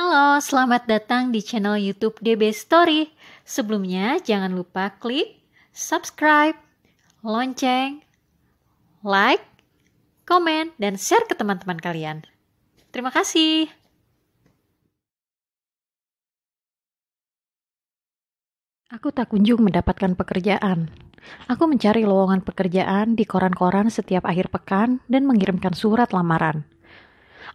Halo, selamat datang di channel YouTube DB Story. Sebelumnya, jangan lupa klik subscribe, lonceng, like, komen, dan share ke teman-teman kalian. Terima kasih. Aku tak kunjung mendapatkan pekerjaan. Aku mencari lowongan pekerjaan di koran-koran setiap akhir pekan dan mengirimkan surat lamaran.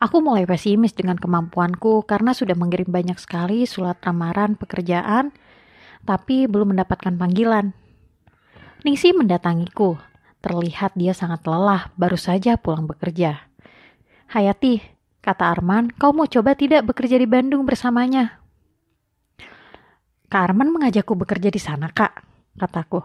Aku mulai pesimis dengan kemampuanku karena sudah mengirim banyak sekali surat lamaran pekerjaan, tapi belum mendapatkan panggilan. Ningsi mendatangiku. Terlihat dia sangat lelah, baru saja pulang bekerja. Hayati, kata Arman, kau mau coba tidak bekerja di Bandung bersamanya? Kak Arman mengajakku bekerja di sana, Kak, kataku.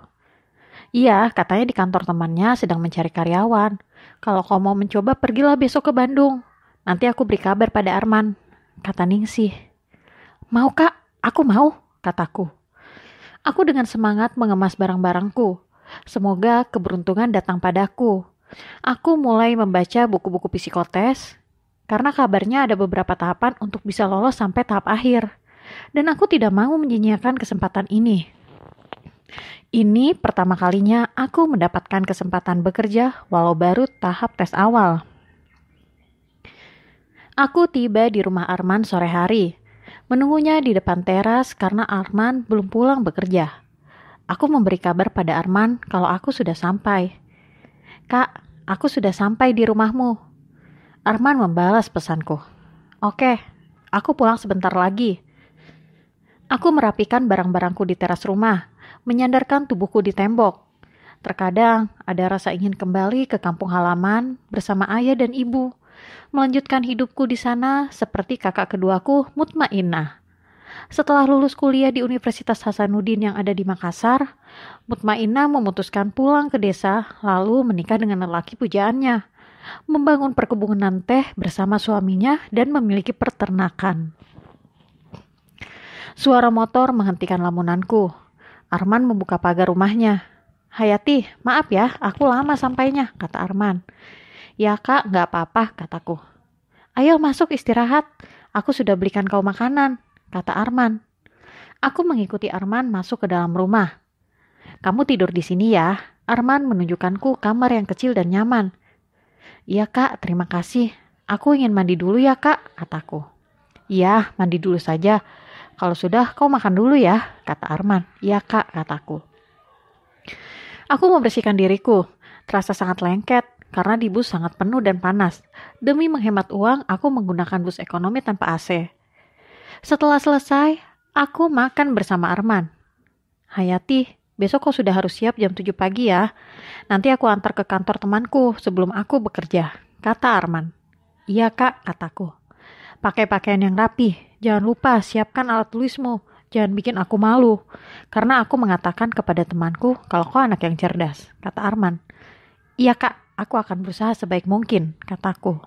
Iya, katanya di kantor temannya sedang mencari karyawan. Kalau kau mau mencoba, pergilah besok ke Bandung. Nanti aku beri kabar pada Arman, kata Ningsih. Mau kak, aku mau, kataku. Aku dengan semangat mengemas barang-barangku. Semoga keberuntungan datang padaku. Aku mulai membaca buku-buku psikotes, karena kabarnya ada beberapa tahapan untuk bisa lolos sampai tahap akhir. Dan aku tidak mau menyia kesempatan ini. Ini pertama kalinya aku mendapatkan kesempatan bekerja walau baru tahap tes awal. Aku tiba di rumah Arman sore hari. Menunggunya di depan teras karena Arman belum pulang bekerja. Aku memberi kabar pada Arman kalau aku sudah sampai. Kak, aku sudah sampai di rumahmu. Arman membalas pesanku. Oke, aku pulang sebentar lagi. Aku merapikan barang-barangku di teras rumah, menyandarkan tubuhku di tembok. Terkadang ada rasa ingin kembali ke kampung halaman bersama ayah dan ibu melanjutkan hidupku di sana seperti kakak keduaku Mutmainah. Setelah lulus kuliah di Universitas Hasanuddin yang ada di Makassar, Mutmainah memutuskan pulang ke desa lalu menikah dengan lelaki pujaannya, membangun perkebunan teh bersama suaminya dan memiliki peternakan. Suara motor menghentikan lamunanku. Arman membuka pagar rumahnya. Hayati, maaf ya, aku lama sampainya, kata Arman. Ya kak, nggak apa-apa, kataku. Ayo masuk istirahat, aku sudah belikan kau makanan, kata Arman. Aku mengikuti Arman masuk ke dalam rumah. Kamu tidur di sini ya. Arman menunjukkanku kamar yang kecil dan nyaman. Iya kak, terima kasih. Aku ingin mandi dulu ya kak, kataku. Iya, mandi dulu saja. Kalau sudah, kau makan dulu ya, kata Arman. Iya kak, kataku. Aku membersihkan diriku. Terasa sangat lengket karena di bus sangat penuh dan panas. Demi menghemat uang, aku menggunakan bus ekonomi tanpa AC. Setelah selesai, aku makan bersama Arman. Hayati, besok kau sudah harus siap jam 7 pagi ya. Nanti aku antar ke kantor temanku sebelum aku bekerja, kata Arman. Iya kak, kataku. Pakai pakaian yang rapi, jangan lupa siapkan alat tulismu. Jangan bikin aku malu, karena aku mengatakan kepada temanku kalau kau anak yang cerdas, kata Arman. Iya kak, Aku akan berusaha sebaik mungkin, kataku.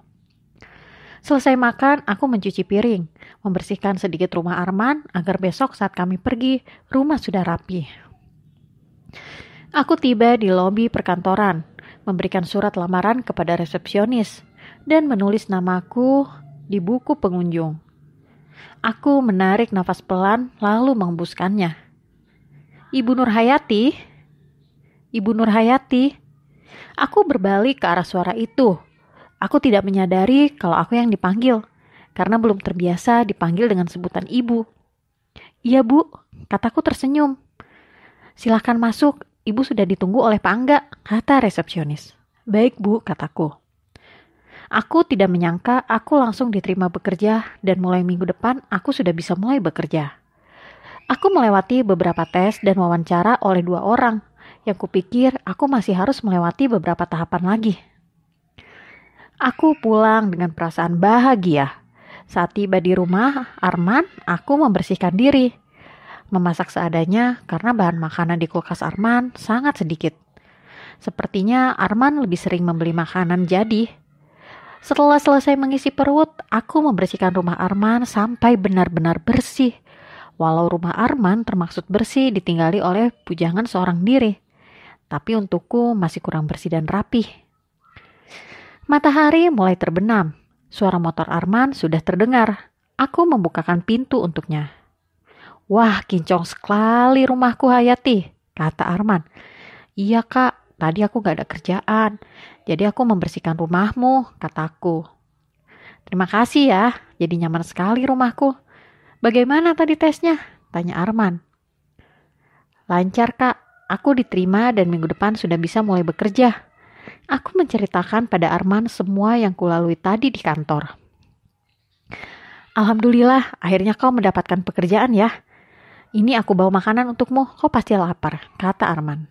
Selesai makan, aku mencuci piring, membersihkan sedikit rumah Arman agar besok saat kami pergi, rumah sudah rapi. Aku tiba di lobi perkantoran, memberikan surat lamaran kepada resepsionis, dan menulis namaku di buku pengunjung. Aku menarik nafas pelan lalu menghembuskannya. Ibu Nurhayati, Ibu Nurhayati. Hayati, Aku berbalik ke arah suara itu. Aku tidak menyadari kalau aku yang dipanggil, karena belum terbiasa dipanggil dengan sebutan ibu. Iya bu, kataku tersenyum. Silahkan masuk, ibu sudah ditunggu oleh Pak Angga, kata resepsionis. Baik bu, kataku. Aku tidak menyangka aku langsung diterima bekerja dan mulai minggu depan aku sudah bisa mulai bekerja. Aku melewati beberapa tes dan wawancara oleh dua orang yang kupikir aku masih harus melewati beberapa tahapan lagi. Aku pulang dengan perasaan bahagia. Saat tiba di rumah Arman, aku membersihkan diri. Memasak seadanya karena bahan makanan di kulkas Arman sangat sedikit. Sepertinya Arman lebih sering membeli makanan jadi. Setelah selesai mengisi perut, aku membersihkan rumah Arman sampai benar-benar bersih walau rumah Arman termasuk bersih ditinggali oleh pujangan seorang diri tapi untukku masih kurang bersih dan rapih. Matahari mulai terbenam. Suara motor Arman sudah terdengar. Aku membukakan pintu untuknya. Wah, kincong sekali rumahku Hayati, kata Arman. Iya kak, tadi aku gak ada kerjaan. Jadi aku membersihkan rumahmu, kataku. Terima kasih ya, jadi nyaman sekali rumahku. Bagaimana tadi tesnya? Tanya Arman. Lancar kak, Aku diterima dan minggu depan sudah bisa mulai bekerja. Aku menceritakan pada Arman semua yang kulalui tadi di kantor. Alhamdulillah, akhirnya kau mendapatkan pekerjaan ya. Ini aku bawa makanan untukmu, kau pasti lapar, kata Arman.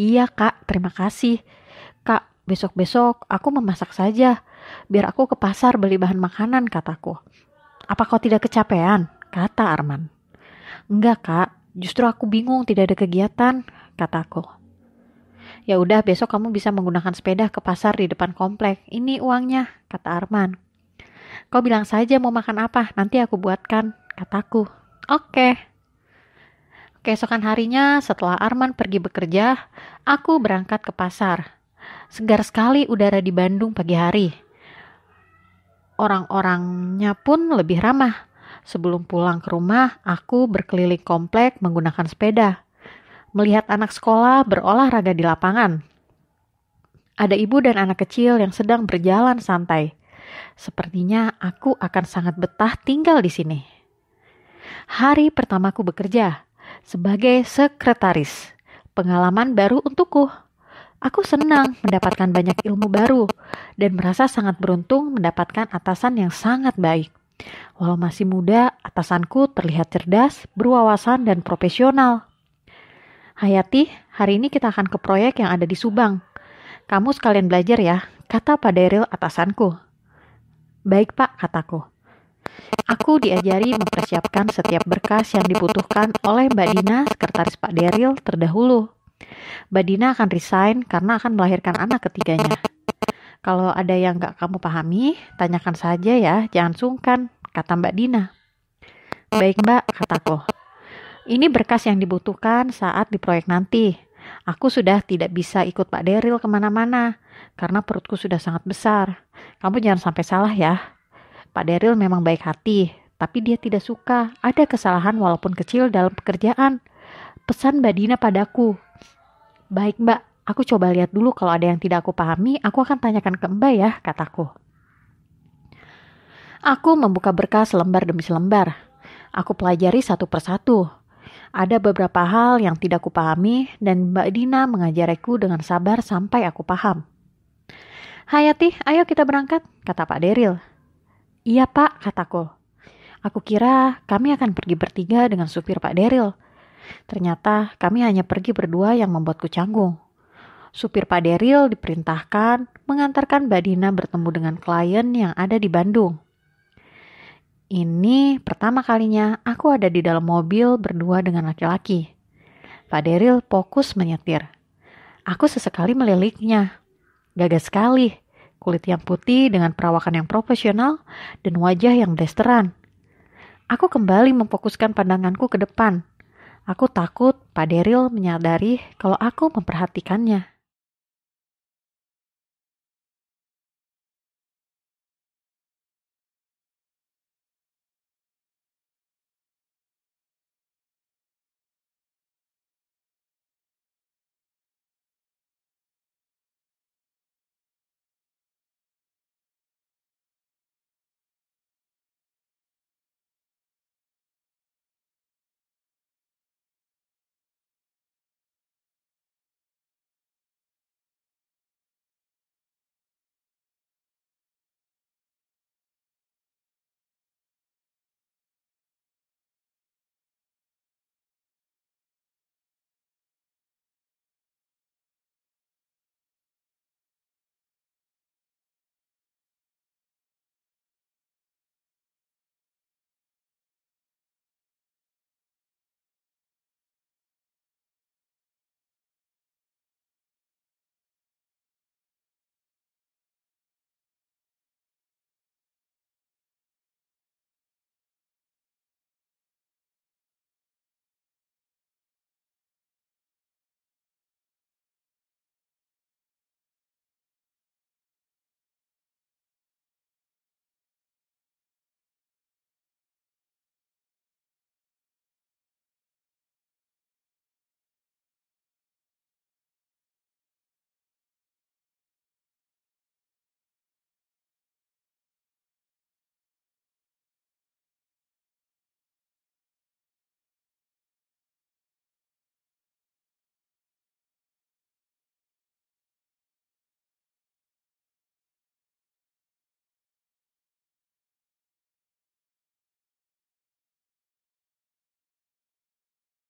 Iya kak, terima kasih. Kak, besok-besok aku memasak saja, biar aku ke pasar beli bahan makanan, kataku. Apa kau tidak kecapean? Kata Arman. Enggak kak, justru aku bingung tidak ada kegiatan kataku. Ya udah, besok kamu bisa menggunakan sepeda ke pasar di depan komplek. Ini uangnya, kata Arman. Kau bilang saja mau makan apa, nanti aku buatkan, kataku. Oke. Keesokan harinya setelah Arman pergi bekerja, aku berangkat ke pasar. Segar sekali udara di Bandung pagi hari. Orang-orangnya pun lebih ramah. Sebelum pulang ke rumah, aku berkeliling komplek menggunakan sepeda melihat anak sekolah berolahraga di lapangan. Ada ibu dan anak kecil yang sedang berjalan santai. Sepertinya aku akan sangat betah tinggal di sini. Hari pertamaku bekerja sebagai sekretaris. Pengalaman baru untukku. Aku senang mendapatkan banyak ilmu baru dan merasa sangat beruntung mendapatkan atasan yang sangat baik. Walau masih muda, atasanku terlihat cerdas, berwawasan, dan profesional. Hayati, hari ini kita akan ke proyek yang ada di Subang. Kamu sekalian belajar ya, kata Pak Daryl atasanku. Baik pak, kataku. Aku diajari mempersiapkan setiap berkas yang dibutuhkan oleh Mbak Dina, sekretaris Pak Daryl, terdahulu. Mbak Dina akan resign karena akan melahirkan anak ketiganya. Kalau ada yang gak kamu pahami, tanyakan saja ya, jangan sungkan, kata Mbak Dina. Baik mbak, kataku. Ini berkas yang dibutuhkan saat di proyek nanti. Aku sudah tidak bisa ikut Pak Deril kemana-mana karena perutku sudah sangat besar. Kamu jangan sampai salah ya. Pak Deril memang baik hati, tapi dia tidak suka ada kesalahan walaupun kecil dalam pekerjaan. Pesan Mbak Dina padaku. Baik Mbak, aku coba lihat dulu kalau ada yang tidak aku pahami, aku akan tanyakan ke Mbak ya, kataku. Aku membuka berkas lembar demi selembar. Aku pelajari satu persatu. Ada beberapa hal yang tidak kupahami dan Mbak Dina mengajariku dengan sabar sampai aku paham. Hayati, ayo kita berangkat, kata Pak Deril. Iya Pak, kataku. Aku kira kami akan pergi bertiga dengan supir Pak Deril. Ternyata kami hanya pergi berdua yang membuatku canggung. Supir Pak Deril diperintahkan mengantarkan Mbak Dina bertemu dengan klien yang ada di Bandung. Ini pertama kalinya aku ada di dalam mobil berdua dengan laki-laki. Pak Deril fokus menyetir. Aku sesekali meliliknya. Gagah sekali, kulit yang putih dengan perawakan yang profesional dan wajah yang blasteran. Aku kembali memfokuskan pandanganku ke depan. Aku takut Pak Deril menyadari kalau aku memperhatikannya.